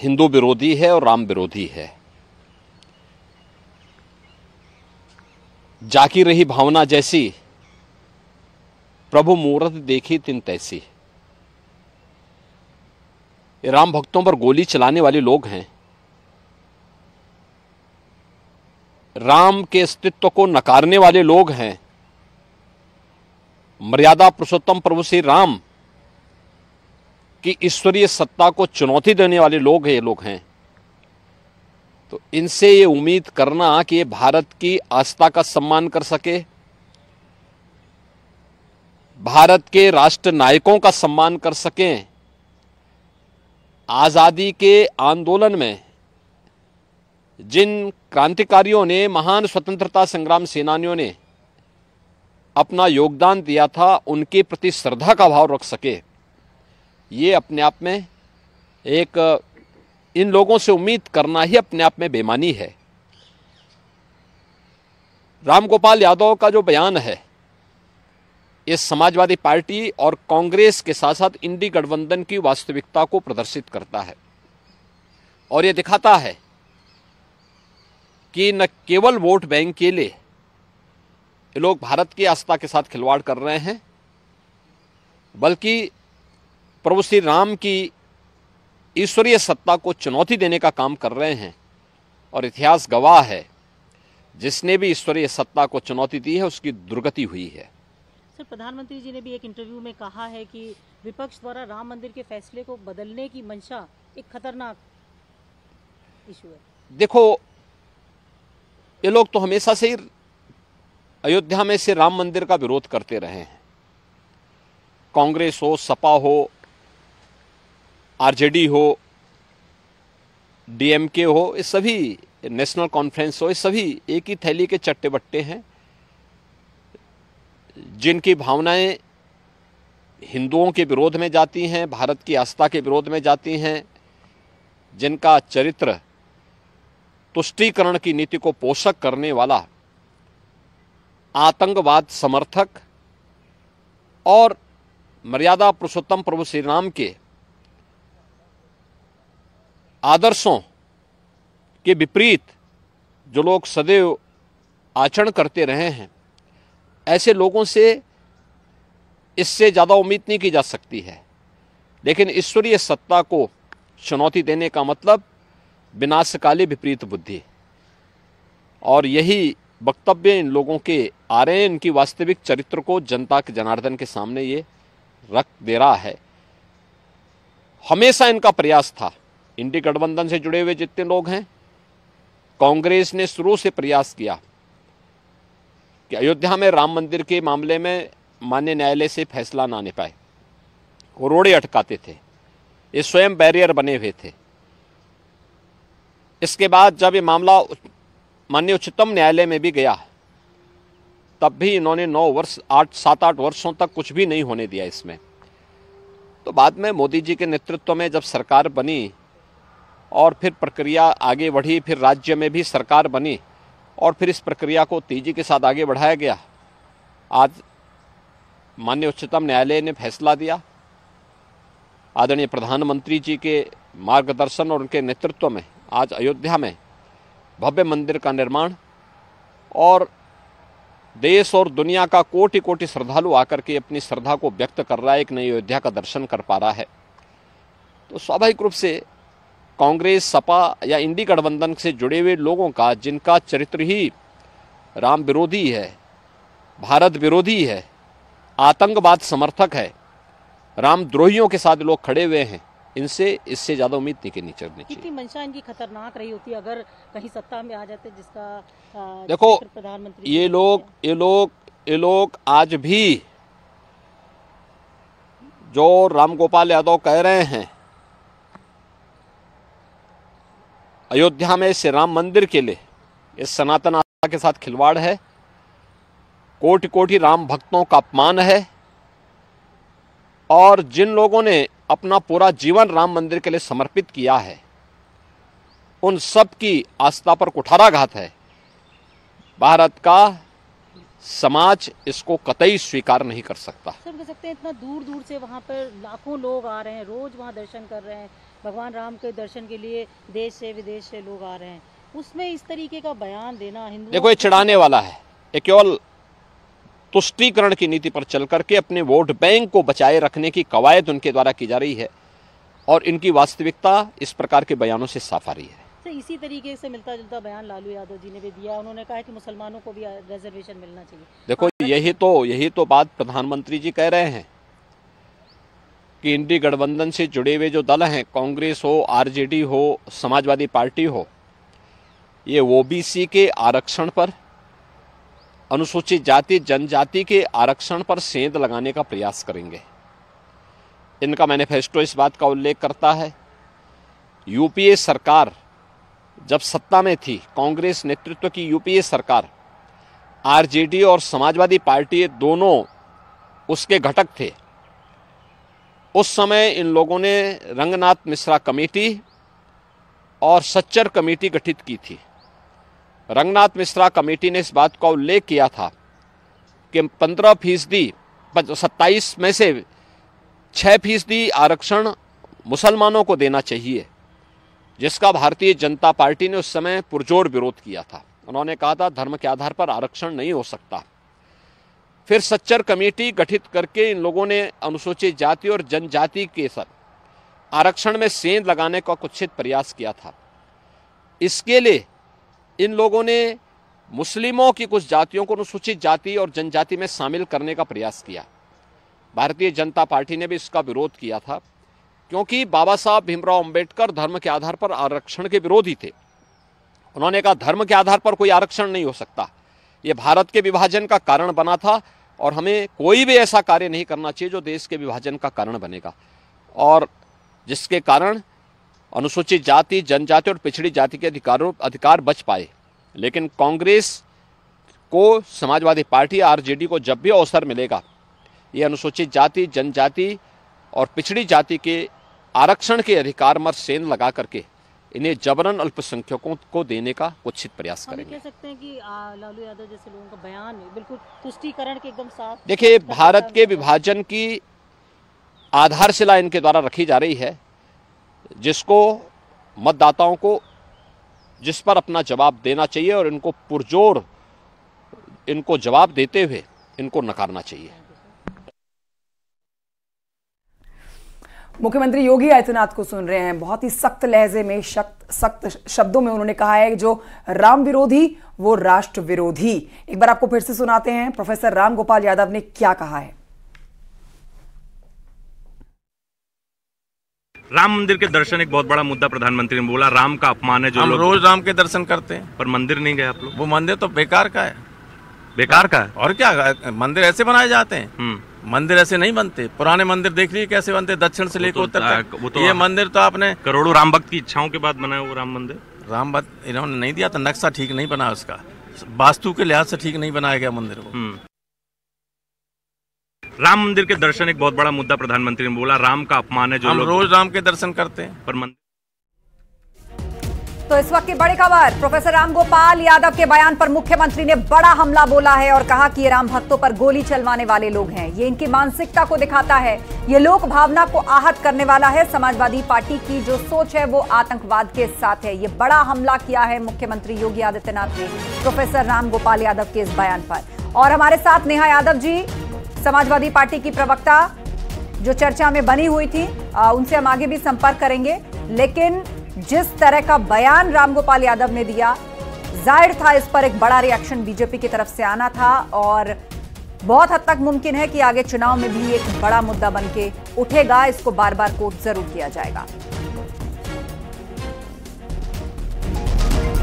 हिंदू विरोधी है और राम विरोधी है जाकी रही भावना जैसी प्रभु मूर्त देखी तिन तैसी राम भक्तों पर गोली चलाने वाले लोग हैं राम के अस्तित्व को नकारने वाले लोग हैं मर्यादा पुरुषोत्तम प्रभु श्री राम कि ईश्वरीय सत्ता को चुनौती देने वाले लोग ये लोग हैं तो इनसे ये उम्मीद करना कि ये भारत की आस्था का सम्मान कर सके भारत के राष्ट्र नायकों का सम्मान कर सकें आज़ादी के आंदोलन में जिन क्रांतिकारियों ने महान स्वतंत्रता संग्राम सेनानियों ने अपना योगदान दिया था उनके प्रति श्रद्धा का भाव रख सके ये अपने आप में एक इन लोगों से उम्मीद करना ही अपने आप में बेमानी है रामगोपाल यादव का जो बयान है इस समाजवादी पार्टी और कांग्रेस के साथ साथ इंडी गठबंधन की वास्तविकता को प्रदर्शित करता है और ये दिखाता है कि न केवल वोट बैंक के लिए ये लोग भारत की आस्था के साथ खिलवाड़ कर रहे हैं बल्कि प्रभु श्री राम की ईश्वरीय सत्ता को चुनौती देने का काम कर रहे हैं और इतिहास गवाह है जिसने भी ईश्वरीय सत्ता को चुनौती दी है उसकी दुर्गति हुई है सर प्रधानमंत्री जी ने भी एक इंटरव्यू में कहा है कि विपक्ष द्वारा राम मंदिर के फैसले को बदलने की मंशा एक खतरनाक इशू है देखो ये लोग तो हमेशा से ही अयोध्या में से राम मंदिर का विरोध करते रहे हैं कांग्रेस हो सपा हो आरजेडी हो डीएमके हो ये सभी नेशनल कॉन्फ्रेंस हो ये सभी एक ही थैली के चट्टे बट्टे हैं जिनकी भावनाएं हिंदुओं के विरोध में जाती हैं भारत की आस्था के विरोध में जाती हैं जिनका चरित्र तुष्टीकरण की नीति को पोषक करने वाला आतंकवाद समर्थक और मर्यादा पुरुषोत्तम प्रभु श्री राम के आदर्शों के विपरीत जो लोग सदैव आचरण करते रहे हैं ऐसे लोगों से इससे ज़्यादा उम्मीद नहीं की जा सकती है लेकिन ईश्वरीय सत्ता को चुनौती देने का मतलब विनाशकाली विपरीत बुद्धि और यही वक्तव्य इन लोगों के आ रहे हैं इनकी वास्तविक चरित्र को जनता के जनार्दन के सामने ये रख दे रहा है हमेशा इनका प्रयास था इंडी गठबंधन से जुड़े हुए जितने लोग हैं कांग्रेस ने शुरू से प्रयास किया कि अयोध्या में राम मंदिर के मामले में मान्य न्यायालय से फैसला ना आने पाए वो रोड़े अटकाते थे ये स्वयं बैरियर बने हुए थे इसके बाद जब ये मामला माननीय उच्चतम न्यायालय में भी गया तब भी इन्होंने नौ वर्ष आठ सात आठ वर्षों तक कुछ भी नहीं होने दिया इसमें तो बाद में मोदी जी के नेतृत्व में जब सरकार बनी और फिर प्रक्रिया आगे बढ़ी फिर राज्य में भी सरकार बनी और फिर इस प्रक्रिया को तेजी के साथ आगे बढ़ाया गया आज माननीय उच्चतम न्यायालय ने फैसला दिया आदरणीय प्रधानमंत्री जी के मार्गदर्शन और उनके नेतृत्व में आज अयोध्या में भव्य मंदिर का निर्माण और देश और दुनिया का कोटि कोटि श्रद्धालु आकर के अपनी श्रद्धा को व्यक्त कर रहा है एक नई अयोध्या का दर्शन कर पा रहा है तो स्वाभाविक रूप से कांग्रेस सपा या इंडी गठबंधन से जुड़े हुए लोगों का जिनका चरित्र ही राम विरोधी है भारत विरोधी है आतंकवाद समर्थक है रामद्रोहियों के साथ लोग खड़े हुए हैं इनसे इससे ज्यादा उम्मीद नहीं करनी चाहिए कितनी मंशा इनकी खतरनाक रही होती अगर कहीं सत्ता में आ जाते जिसका आ, देखो प्रधानमंत्री ये लोग ये लोग ये लोग आज भी जो रामगोपाल यादव कह रहे हैं अयोध्या में श्री राम मंदिर के लिए इस सनातन आस्था के साथ खिलवाड़ है कोटि कोटि राम भक्तों का अपमान है और जिन लोगों ने अपना पूरा जीवन राम मंदिर के लिए समर्पित किया है उन सब की आस्था पर कुठाराघात है भारत का समाज इसको कतई स्वीकार नहीं कर सकता सर कह सकते हैं इतना दूर दूर से वहाँ पर लाखों लोग आ रहे हैं रोज वहाँ दर्शन कर रहे हैं भगवान राम के दर्शन के लिए देश से विदेश से लोग आ रहे हैं उसमें इस तरीके का बयान देना हिंदू देखो ये चढ़ाने वाला है ये केवल तुष्टिकरण की नीति पर चल करके अपने वोट बैंक को बचाए रखने की कवायद उनके द्वारा की जा रही है और इनकी वास्तविकता इस प्रकार के बयानों से साफ आ रही है इसी तरीके से मिलता जुलता बयान लालू यादव जी ने भी दिया उन्होंने कहा कि मुसलमानों को भी रिजर्वेशन मिलना चाहिए देखो हाँ, यही तो यही तो बात प्रधानमंत्री जी कह रहे हैं कि इंडी गठबंधन से जुड़े हुए जो दल हैं कांग्रेस हो आरजेडी हो समाजवादी पार्टी हो ये ओबीसी के आरक्षण पर अनुसूचित जाति जनजाति के आरक्षण पर सेंध लगाने का प्रयास करेंगे इनका मैनिफेस्टो इस बात का उल्लेख करता है यूपीए सरकार जब सत्ता में थी कांग्रेस नेतृत्व की यूपीए सरकार आरजेडी और समाजवादी पार्टी दोनों उसके घटक थे उस समय इन लोगों ने रंगनाथ मिश्रा कमेटी और सच्चर कमेटी गठित की थी रंगनाथ मिश्रा कमेटी ने इस बात का उल्लेख किया था कि पंद्रह फीसदी सत्ताईस में से छः फीसदी आरक्षण मुसलमानों को देना चाहिए जिसका भारतीय जनता पार्टी ने उस समय पुरजोर विरोध किया था उन्होंने कहा था धर्म के आधार पर आरक्षण नहीं हो सकता फिर सच्चर कमेटी गठित करके इन लोगों ने अनुसूचित जाति और जनजाति के सर आरक्षण में सेंध लगाने का कुछित प्रयास किया था इसके लिए इन लोगों ने मुस्लिमों की कुछ जातियों को अनुसूचित जाति और जनजाति में शामिल करने का प्रयास किया भारतीय जनता पार्टी ने भी इसका विरोध किया था क्योंकि बाबा साहब भीमराव अंबेडकर धर्म के आधार पर आरक्षण के विरोधी थे उन्होंने कहा धर्म के आधार पर कोई आरक्षण नहीं हो सकता ये भारत के विभाजन का कारण बना था और हमें कोई भी ऐसा कार्य नहीं करना चाहिए जो देश के विभाजन का कारण बनेगा और जिसके कारण अनुसूचित जाति जनजाति और पिछड़ी जाति के अधिकारों अधिकार बच पाए लेकिन कांग्रेस को समाजवादी पार्टी आरजेडी को जब भी अवसर मिलेगा ये अनुसूचित जाति जनजाति और पिछड़ी जाति के आरक्षण के अधिकार पर सेन लगा करके इन्हें जबरन अल्पसंख्यकों को देने का उचित प्रयास करेंगे कह सकते हैं कि लालू यादव जैसे लोगों का बयान बिल्कुल तुष्टिकरण के एकदम साफ देखिए भारत के विभाजन की आधारशिला इनके द्वारा रखी जा रही है जिसको मतदाताओं को जिस पर अपना जवाब देना चाहिए और इनको पुरजोर इनको जवाब देते हुए इनको नकारना चाहिए मुख्यमंत्री योगी आदित्यनाथ को सुन रहे हैं बहुत ही सख्त लहजे में सख्त सख्त शब्दों में उन्होंने कहा है जो राम विरोधी वो राष्ट्र विरोधी एक बार आपको फिर से सुनाते हैं प्रोफेसर राम गोपाल यादव ने क्या कहा है राम मंदिर के दर्शन एक बहुत बड़ा मुद्दा प्रधानमंत्री ने बोला राम का अपमान है जो हम रोज राम के दर्शन करते हैं पर मंदिर नहीं गए आप लोग वो मंदिर तो बेकार का है बेकार का है और क्या मंदिर ऐसे बनाए जाते हैं हम्म। मंदिर ऐसे नहीं बनते पुराने मंदिर देख लीजिए कैसे बनते दक्षिण से लेकर तो उत्तर तक तो ये मंदिर तो आपने करोड़ों राम भक्त की इच्छाओं के बाद बनाया वो राम मंदिर राम भक्त इन्होंने नहीं दिया था नक्शा ठीक नहीं बना उसका वास्तु के लिहाज से ठीक नहीं बनाया गया मंदिर हम्म। राम मंदिर के दर्शन एक बहुत बड़ा मुद्दा प्रधानमंत्री ने बोला राम का अपमान है जो हम रोज राम के दर्शन करते हैं पर मंदिर तो इस वक्त की बड़ी खबर प्रोफेसर राम गोपाल यादव के बयान पर मुख्यमंत्री ने बड़ा हमला बोला है और कहा कि ये राम भक्तों पर गोली चलवाने वाले लोग हैं ये इनकी मानसिकता को दिखाता है ये लोक भावना को आहत करने वाला है समाजवादी पार्टी की जो सोच है वो आतंकवाद के साथ है ये बड़ा हमला किया है मुख्यमंत्री योगी आदित्यनाथ ने प्रोफेसर राम गोपाल यादव के इस बयान पर और हमारे साथ नेहा यादव जी समाजवादी पार्टी की प्रवक्ता जो चर्चा में बनी हुई थी उनसे हम आगे भी संपर्क करेंगे लेकिन जिस तरह का बयान रामगोपाल यादव ने दिया जाहिर था इस पर एक बड़ा रिएक्शन बीजेपी की तरफ से आना था और बहुत हद तक मुमकिन है कि आगे चुनाव में भी एक बड़ा मुद्दा बन के उठेगा इसको बार बार कोर्ट जरूर किया जाएगा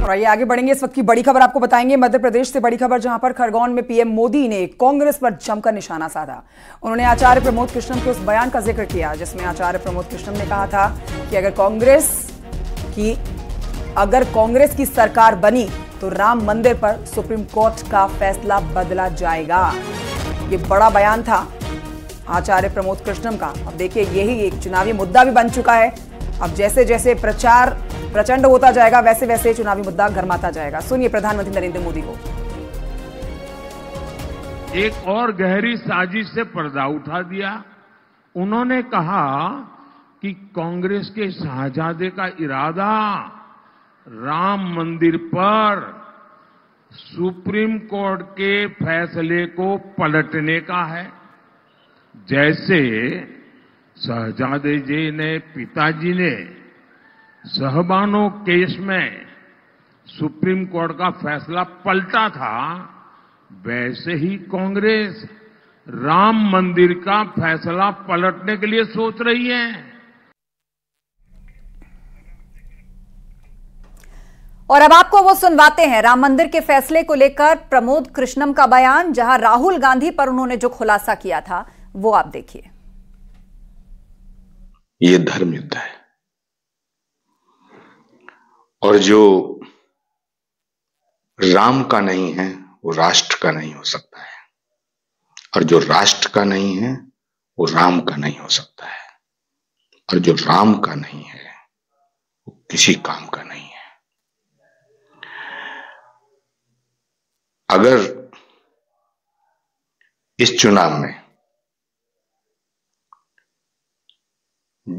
और आइए आगे बढ़ेंगे इस वक्त की बड़ी खबर आपको बताएंगे मध्य प्रदेश से बड़ी खबर जहां पर खरगोन में पीएम मोदी ने कांग्रेस पर जमकर निशाना साधा उन्होंने आचार्य प्रमोद कृष्णम के उस बयान का जिक्र किया जिसमें आचार्य प्रमोद कृष्णम ने कहा था कि अगर कांग्रेस कि अगर कांग्रेस की सरकार बनी तो राम मंदिर पर सुप्रीम कोर्ट का फैसला बदला जाएगा ये बड़ा बयान था आचार्य प्रमोद कृष्णम का अब देखिए यही एक चुनावी मुद्दा भी बन चुका है अब जैसे जैसे प्रचार प्रचंड होता जाएगा वैसे वैसे चुनावी मुद्दा गर्माता जाएगा सुनिए प्रधानमंत्री नरेंद्र मोदी को एक और गहरी साजिश से पर्दा उठा दिया उन्होंने कहा कि कांग्रेस के शाहजादे का इरादा राम मंदिर पर सुप्रीम कोर्ट के फैसले को पलटने का है जैसे शहजादे जी ने पिताजी ने सहबानो केस में सुप्रीम कोर्ट का फैसला पलटा था वैसे ही कांग्रेस राम मंदिर का फैसला पलटने के लिए सोच रही है और अब आपको वो सुनवाते हैं राम मंदिर के फैसले को लेकर प्रमोद कृष्णम का बयान जहां राहुल गांधी पर उन्होंने जो खुलासा किया था वो आप देखिए ये धर्म युद्ध है और जो राम का नहीं है वो राष्ट्र का नहीं हो सकता है और जो राष्ट्र का नहीं है वो राम का नहीं हो सकता है और जो राम का नहीं है वो किसी काम का नहीं अगर इस चुनाव में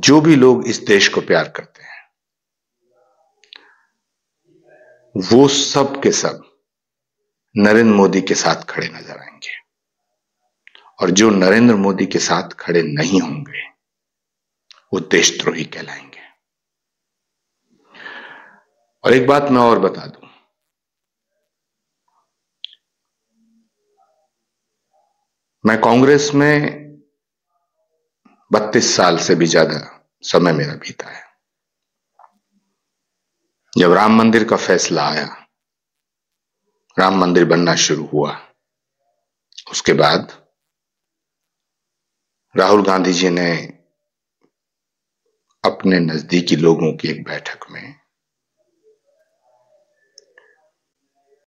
जो भी लोग इस देश को प्यार करते हैं वो सब के सब नरेंद्र मोदी के साथ खड़े नजर आएंगे और जो नरेंद्र मोदी के साथ खड़े नहीं होंगे वो देशद्रोही कहलाएंगे और एक बात मैं और बता दूं मैं कांग्रेस में बत्तीस साल से भी ज्यादा समय मेरा बीता है जब राम मंदिर का फैसला आया राम मंदिर बनना शुरू हुआ उसके बाद राहुल गांधी जी ने अपने नजदीकी लोगों की एक बैठक में